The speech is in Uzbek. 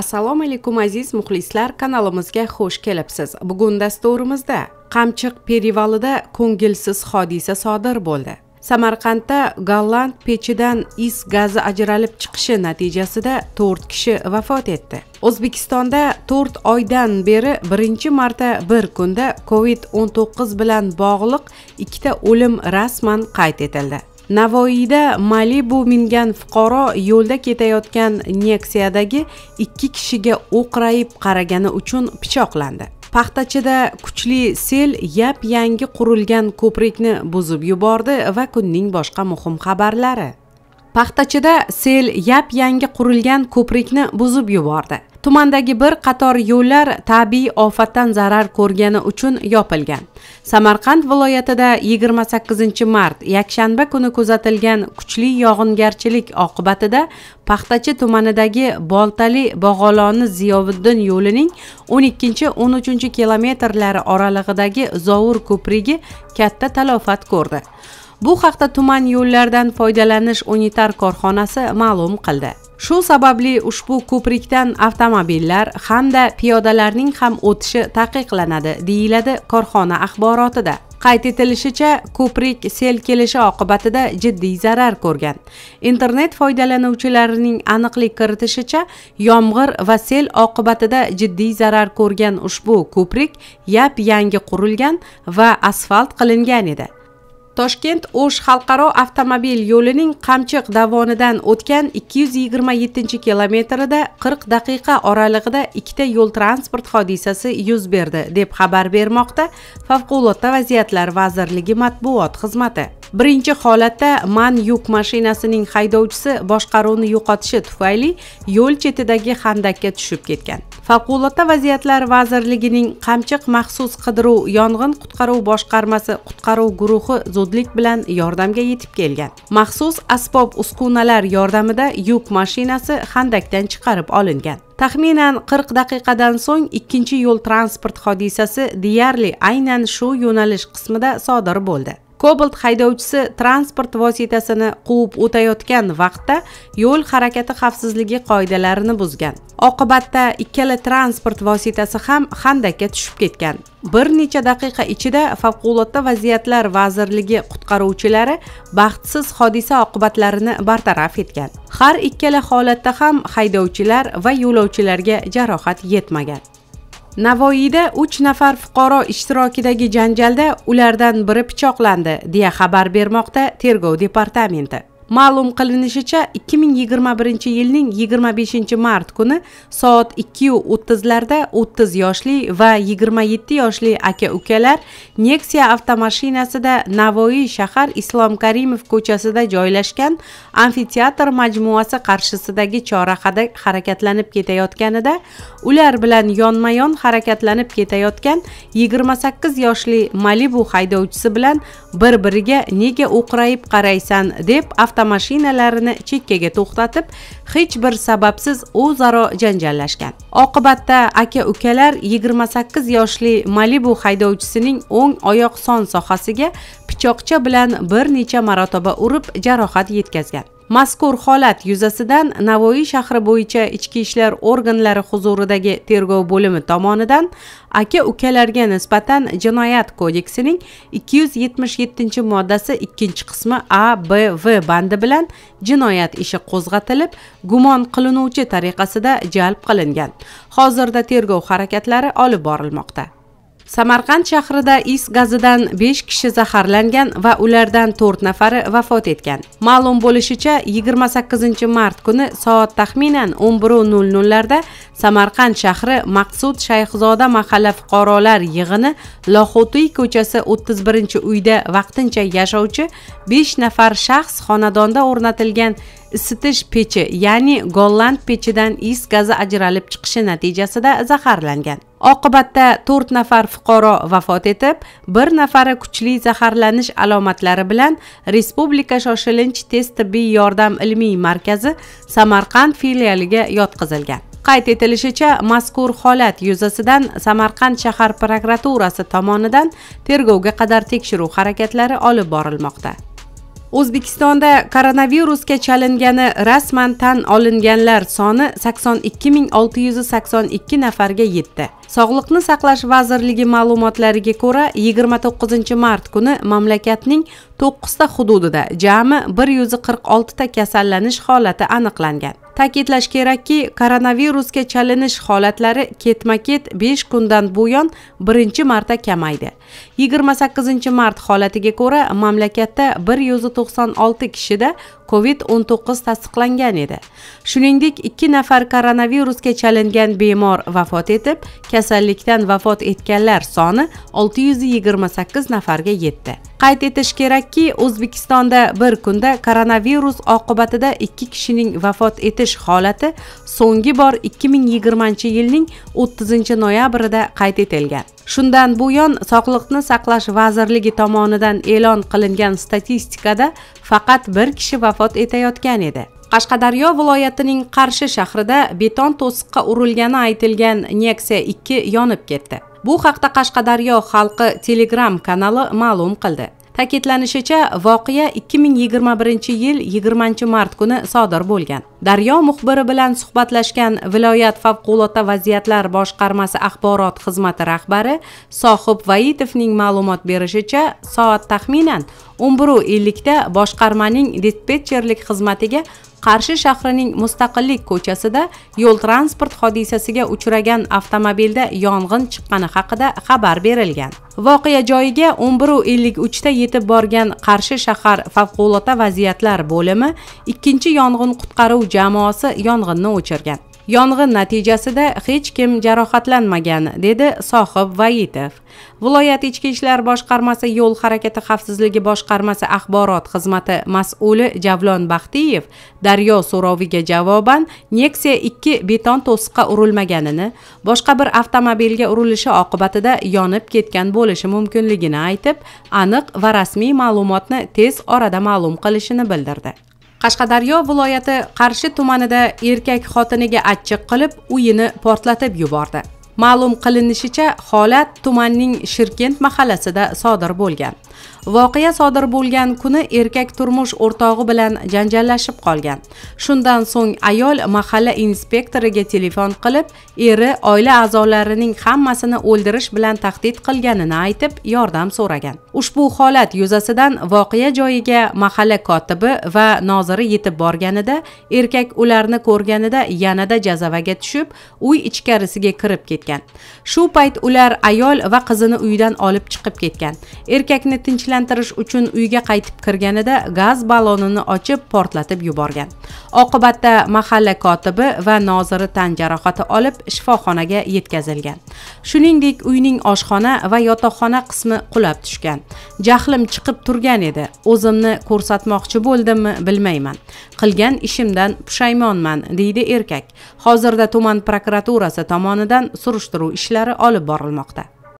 assalomu alaykum aziz muxlislar kanalimizga xush kelibsiz bugun dasturimizda qamchiq perivalida ko'ngilsiz hodisa sodir bo'ldi samarqandda golland pechidan is gazi ajralib chiqishi natijasida to'rt kishi vafot etdi o'zbekistonda to'rt oydan beri birinchi marta bir kunda covid 19 bilan bog'liq ikkita o'lim rasman qayd etildi navoiyda malibu mingan fuqaro yo'lda ketayotgan neksiyadagi ikki kishiga o'qrayib qaragani uchun pichoqlandi paxtachida kuchli sel yap yangi qurilgan ko'prikni buzib yubordi va kunning boshqa muhim xabarlari paxtachida sel yap yangi qurilgan ko'prikni buzib yubordi tumandagi bir qator yo'llar tabiiy ofatdan zarar ko'rgani uchun yopilgan samarqand viloyatida 28 mart yakshanba kuni kuzatilgan kuchli yog'ingarchilik oqibatida paxtachi tumanidagi boltali bog'oloni ziyoviddin yo'lining 12 13 kilometrlari oralig'idagi zovur ko'prigi katta talofat ko'rdi bu haqda tuman yo'llardan foydalanish unitar korxonasi ma'lum qildi shu sababli ushbu ko'prikdan avtomobillar hamda piyodalarning ham o'tishi taqiqlanadi deyiladi korxona axborotida qayd etilishicha ko'prik sel kelishi oqibatida jiddiy zarar ko'rgan internet foydalanuvchilarining aniqlik kiritishicha yomg'ir va sel oqibatida jiddiy zarar ko'rgan ushbu ko'prik yap yangi qurilgan va asfalt qilingan edi toshkent o'sh xalqaro avtomobil yo'lining qamchiq davonidan o'tgan 227 kilometrida 40 daqiqa oralig'ida ikkita yo'l transport hodisasi yuz berdi deb xabar bermoqda favqulodda vaziyatlar vazirligi matbuot xizmati birinchi holatda man yuk mashinasining haydovchisi boshqaruvni yo'qotishi tufayli yo'l chetidagi xandakka tushib ketgan favqulodda vaziyatlar vazirligining qamchiq maxsus qidiruv yong'in qutqaruv boshqarmasi qutqaruv guruhi zudlik bilan yordamga yetib kelgan maxsus asbob uskunalar yordamida yuk mashinasi xandakdan chiqarib olingan taxminan 40 daqiqadan so'ng ikkinchi yo'l transport hodisasi deyarli aynan shu yo'nalish qismida sodir bo'ldi Cobalt haydovchisi transport vositasini quvib o'tayotgan vaqtda yo'l harakati xavfsizligi qoidalarini buzgan. Oqibatda ikkala transport vositasi ham xandakka tushib ketgan. Bir necha daqiqa ichida Favqulodda vaziyatlar vazirligi qutqaruvchilari baxtsiz hodisa oqibatlarini bartaraf etgan. Har ikkala holatda ham haydovchilar va yo'lovchilarga jarohat yetmagan. navoiyda 3 nafar fuqaro ishtirokidagi janjalda ulardan biri pichoqlandi deya xabar bermoqda tergov departamenti ma'lum qilinishicha 2021 yilning 25 mart kuni soat 2:30 larda 30 yoshli va 27 yoshli aka ukalar Nexia avtomashinasida Navoiy shahar Islom Karimov ko'chasida joylashgan amfiteatr majmuasi qarshisidagi chorrahada harakatlanib ketayotganida ular bilan yonma-yon harakatlanib ketayotgan 28 yoshli Malibu haydovchisi bilan bir-biriga nega o'qrayib qaraysan deb avto avtomashinalarini chekkaga to'xtatib hech bir sababsiz o'zaro janjallashgan oqibatda aka ukalar 28 yoshli malibu haydovchisining o'ng oyoq son sohasiga pichoqcha bilan bir necha marotaba urib jarohat yetkazgan mazkur holat yuzasidan navoiy shahri bo'yicha ichki ishlar organlari huzuridagi tergov bo'limi tomonidan aka ukalarga nisbatan jinoyat kodeksining 277 moddasi 2 qismi a b v bandi bilan jinoyat ishi qo'zg'atilib gumon qilinuvchi tariqasida jalb qilingan hozirda tergov harakatlari olib borilmoqda samarqand shahrida is gazidan 5 kishi zaharlangan va ulardan 4 nafari vafot etgan ma'lum bo'lishicha 28 mart kuni soat taxminan 11:00 larda samarqand shahri maqsud shayxzoda mahalla fuqarolar yig'ini lohutiy ko'chasi 31 uyda vaqtincha yashovchi 5 nafar shaxs xonadonda o'rnatilgan isitish pechi ya'ni golland pechidan is gazi ajralib chiqishi natijasida zaharlangan oqibatda to'rt nafar fuqaro vafot etib bir nafari kuchli zaharlanish alomatlari bilan respublika shoshilinch tez tibbiy yordam ilmiy markazi samarqand filialiga yotqizilgan qayd etilishicha mazkur holat yuzasidan samarqand shahar prokuraturasi tomonidan tergovga qadar tekshiruv harakatlari olib borilmoqda o'zbekistonda koronavirusga chalingani rasman tan olinganlar soni sakson ikki ming olti yuz sakson ikki nafarga yetdi sog'liqni saqlash vazirligi ma'lumotlariga ko'ra 29 mart kuni mamlakatning 9 ta hududida jami 146 ta kasallanish holati aniqlangan ta'kidlash kerakki koronavirusga chalinish holatlari ketma ket besh kundan buyon birinchi marta kamaydi yigirma sakkizinchi mart holatiga ko'ra mamlakatda bir yuz to'qson olti kishida COVID-19 tasdiqlangan edi. Shuningdek, 2 nafar koronavirusga chalingan bemor vafot etib, kasallikdan vafot etganlar soni 628 nafarga yetdi. Qayd etish kerakki, O'zbekistonda bir kunda koronavirus oqibatida 2 kishining vafot etish holati so'nggi bor 2020-yilning 30 noyabrida qayd etilgan. shundan buyon sog'liqni saqlash vazirligi tomonidan e'lon qilingan statistikada faqat bir kishi vafot etayotgan edi qashqadaryo viloyatining qarshi shahrida beton to'siqqa urilgani aytilgan nexia ikki yonib ketdi bu haqda qashqadaryo xalqi telegram kanali ma'lum qildi ta'kidlanishicha voqea 2021 yil 20 mart kuni sodir bo'lgan daryo muxbiri bilan suhbatlashgan viloyat favqulodda vaziyatlar boshqarmasi axborot xizmati rahbari sohib vaitovning ma'lumot berishicha soat taxminan 11:50 da boshqarmaning dispetcherlik xizmatiga qarshi shahrining mustaqillik ko'chasida yo'l transport hodisasiga uchragan avtomobilda yong'in chiqqani haqida xabar berilgan voqea joyiga 11:53 da yetib borgan qarshi shahar favqulodda vaziyatlar bo'limi ikkinchi yong'in qutqaruv jamoasi yong'inni o'chirgan yong'in natijasida hech kim jarohatlanmagan dedi sohib vaitov viloyat ichki ishlar boshqarmasi yo'l harakati xavfsizligi boshqarmasi axborot xizmati mas'uli javlon baxtiyev daryo so'roviga javoban nexia 2 beton to'siqqa urilmaganini boshqa bir avtomobilga urilishi oqibatida yonib ketgan bo'lishi mumkinligini aytib aniq va rasmiy ma'lumotni tez orada ma'lum qilishini bildirdi qashqadaryo viloyati qarshi tumanida erkak xotiniga achchiq qilib uyini portlatib yubordi ma'lum qilinishicha holat tumanning shirkent mahallasida sodir bo'lgan voqea sodir bo'lgan kuni erkak turmush o'rtog'i bilan janjallashib qolgan shundan so'ng ayol mahalla inspektoriga telefon qilib eri oila a'zolarining hammasini o'ldirish bilan tahdid qilganini aytib yordam so'ragan ushbu holat yuzasidan voqea joyiga mahalla kotibi va noziri yetib borganida erkak ularni ko'rganida yanada jazavaga tushib uy ichkarisiga kirib ketgan shu payt ular ayol va qizini uydan olib chiqib ketgan erkakni tinch tinchlantirish uchun uyga qaytib kirganida gaz balonini ochib portlatib yuborgan oqibatda mahalla kotibi va noziri tan jarohati olib shifoxonaga yetkazilgan shuningdek uyning oshxona va yotoqxona qismi qulab tushgan jahlim chiqib turgan edi o'zimni ko'rsatmoqchi bo'ldimmi bilmayman qilgan ishimdan pushaymonman deydi erkak hozirda tuman prokuraturasi tomonidan surishtiruv ishlari olib borilmoqda